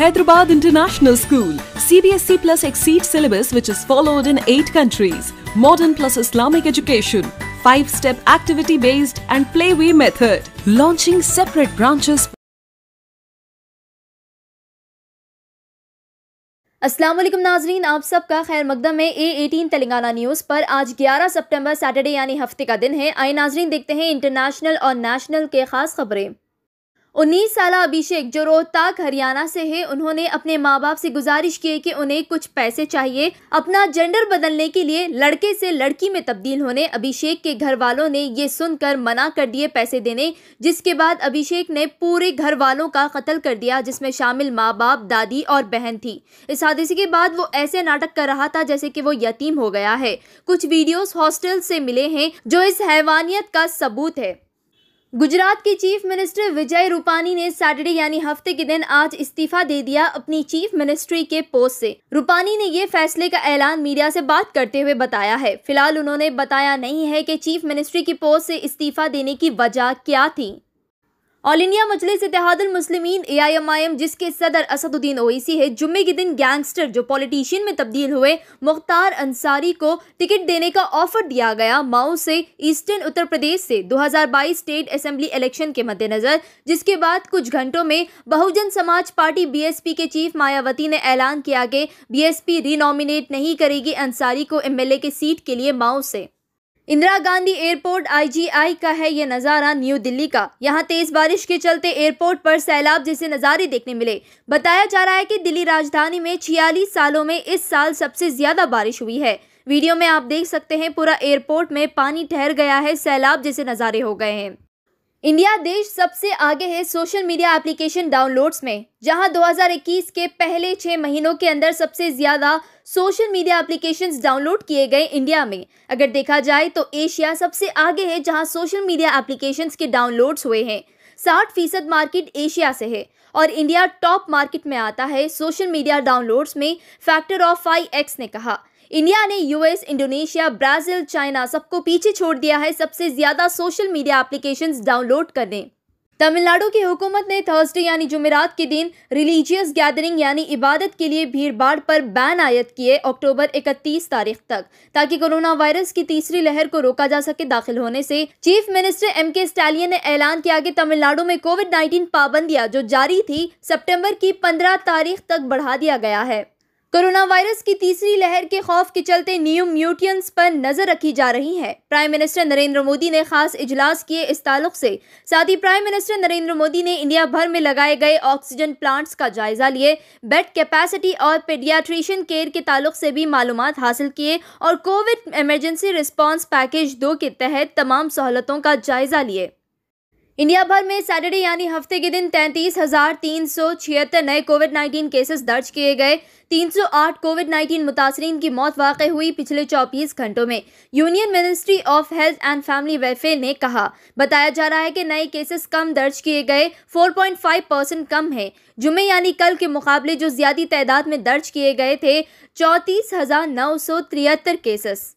Hyderabad International School, CBSC plus exceed syllabus which is followed in 8 countries, modern plus Islamic education, 5-step activity-based and play way method, launching separate branches. Aslam नाजरीन आप सबका खैर मकदम है A eighteen Telangana news पर आज 11 सितंबर Saturday यानी हफ्ते का दिन है आए नाजरीन देखते हैं इंटरनेशनल और नेशनल के खास खबरें उन्नीस साल अभिषेक जो रोहताक हरियाणा से है उन्होंने अपने माँ बाप से गुजारिश की कि उन्हें कुछ पैसे चाहिए अपना जेंडर बदलने के लिए लड़के से लड़की में तब्दील होने अभिषेक के घर वालों ने ये सुनकर मना कर दिए पैसे देने जिसके बाद अभिषेक ने पूरे घर वालों का कत्ल कर दिया जिसमें शामिल माँ बाप दादी और बहन थी इस हादसे के बाद वो ऐसे नाटक कर रहा था जैसे की वो यतीम हो गया है कुछ वीडियोज हॉस्टल से मिले हैं जो इस हैवानियत का सबूत है गुजरात के चीफ मिनिस्टर विजय रूपानी ने सैटरडे यानी हफ्ते के दिन आज इस्तीफा दे दिया अपनी चीफ मिनिस्ट्री के पोस्ट से रूपानी ने ये फैसले का ऐलान मीडिया से बात करते हुए बताया है फिलहाल उन्होंने बताया नहीं है कि चीफ मिनिस्ट्री की पोस्ट से इस्तीफा देने की वजह क्या थी all India Majlis Ittehadul Muslimeen AIMIM जिसके सदर असदुद्दीन ओवैसी है जुम्मे के दिन गैंगस्टर जो पॉलिटिशियन में तब्दील हुए मुख्तार अंसारी को टिकट देने का ऑफर दिया गया माओ से ईस्टर्न उत्तर प्रदेश से 2022 स्टेट असेंबली इलेक्शन के मद्देनज़र जिसके बाद कुछ घंटों में बहुजन समाज पार्टी पी के चीफ मायावती ने ऐलान किया कि बी पी रिनॉमिनेट नहीं करेगी अंसारी को ए के सीट के लिए माओ से इंदिरा गांधी एयरपोर्ट आईजीआई का है ये नज़ारा न्यू दिल्ली का यहाँ तेज़ बारिश के चलते एयरपोर्ट पर सैलाब जैसे नज़ारे देखने मिले बताया जा रहा है कि दिल्ली राजधानी में छियालीस सालों में इस साल सबसे ज़्यादा बारिश हुई है वीडियो में आप देख सकते हैं पूरा एयरपोर्ट में पानी ठहर गया है सैलाब जैसे नज़ारे हो गए हैं इंडिया देश सबसे आगे है सोशल मीडिया एप्लीकेशन डाउनलोड्स में जहां 2021 के पहले छः महीनों के अंदर सबसे ज़्यादा सोशल मीडिया एप्लीकेशंस डाउनलोड किए गए इंडिया में अगर देखा जाए तो एशिया सबसे आगे है जहां सोशल मीडिया एप्लीकेशंस के डाउनलोड्स हुए हैं साठ फीसद मार्केट एशिया से है और इंडिया टॉप मार्केट में आता है सोशल मीडिया डाउनलोड्स में फैक्टर ऑफ फाइव एक्स ने कहा इंडिया ने यूएस इंडोनेशिया ब्राज़ील चाइना सबको पीछे छोड़ दिया है सबसे ज़्यादा सोशल मीडिया एप्लीकेशंस डाउनलोड करने तमिलनाडु की हुकूमत ने थर्सडे यानी जुमेरात के दिन रिलीजियस गैदरिंग यानी इबादत के लिए भीड़ भाड़ पर बैन आयत किए अक्टूबर 31 तारीख तक ताकि कोरोना वायरस की तीसरी लहर को रोका जा सके दाखिल होने से chief minister M K Stalin ने ऐलान किया कि तमिलनाडु में कोविड 19 पाबंदियां जो जारी थी सेप्टेम्बर की पंद्रह तारीख तक बढ़ा दिया गया है कोरोना वायरस की तीसरी लहर के खौफ के चलते न्यू म्यूटियंस पर नजर रखी जा रही है प्राइम मिनिस्टर नरेंद्र मोदी ने खास इजलास किए इस ताल्लुक से साथ ही प्राइम मिनिस्टर नरेंद्र मोदी ने इंडिया भर में लगाए गए ऑक्सीजन प्लांट्स का जायजा लिए बेड कैपेसिटी और पेडियाट्रिशियन केयर के ताल्लुक से भी मालूम हासिल किए और कोविड इमरजेंसी रिस्पॉन्स पैकेज दो के तहत तमाम सहूलतों का जायजा लिए इंडिया भर में सैटरडे यानी हफ्ते के दिन तैंतीस हजार तीन सौ छिहत्तर नए कोविड 19 केसेस दर्ज किए गए 308 कोविड 19 मुतासरीन की मौत वाक़ हुई पिछले 24 घंटों में union ministry of health and family welfare ने कहा बताया जा रहा है कि नए केसेस कम दर्ज किए गए 4.5 परसेंट कम है जुमे यानी कल के मुकाबले जो ज्यादा तादाद में दर्ज किए गए थे चौंतीस केसेस